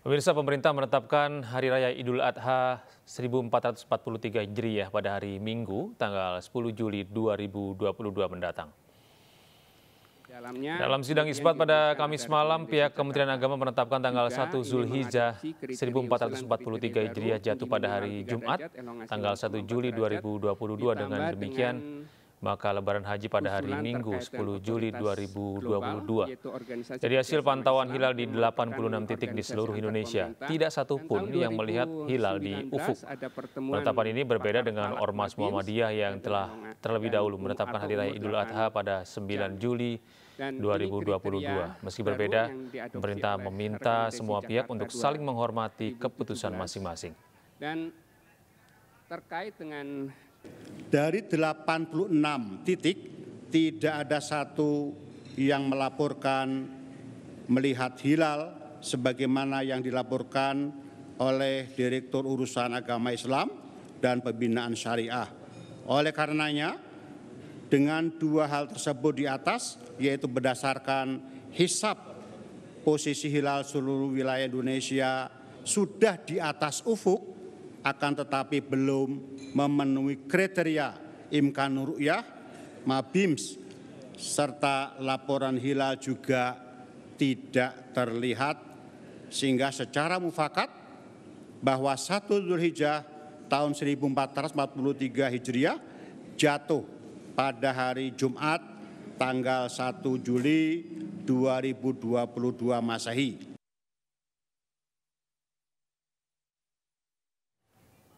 Pemirsa pemerintah menetapkan Hari Raya Idul Adha 1443 Hijriah pada hari Minggu tanggal 10 Juli 2022 mendatang. Dalam sidang isbat pada Kamis malam, pihak Kementerian Agama menetapkan tanggal 1 Zulhijjah 1443 Hijriah jatuh pada hari Jumat, tanggal 1 Juli 2022. Dengan demikian, maka lebaran haji pada hari Minggu 10 Juli 2022. Dari hasil pantauan hilal di 86 titik di seluruh Indonesia, tidak satu pun yang melihat hilal di ufuk. Penetapan ini berbeda dengan Ormas Muhammadiyah yang telah terlebih dahulu menetapkan hari raya Idul Adha pada 9 Juli 2022. Meski berbeda, pemerintah meminta semua pihak untuk saling menghormati keputusan masing-masing. Dan terkait dengan dari 86 titik tidak ada satu yang melaporkan melihat hilal sebagaimana yang dilaporkan oleh Direktur Urusan Agama Islam dan Pembinaan Syariah. Oleh karenanya, dengan dua hal tersebut di atas, yaitu berdasarkan hisap posisi hilal seluruh wilayah Indonesia sudah di atas ufuk, akan tetapi belum memenuhi kriteria imkan ru'yah, mabims, serta laporan hilal juga tidak terlihat sehingga secara mufakat bahwa satu Zulhijjah tahun 1443 Hijriah jatuh pada hari Jumat tanggal 1 Juli 2022 Masehi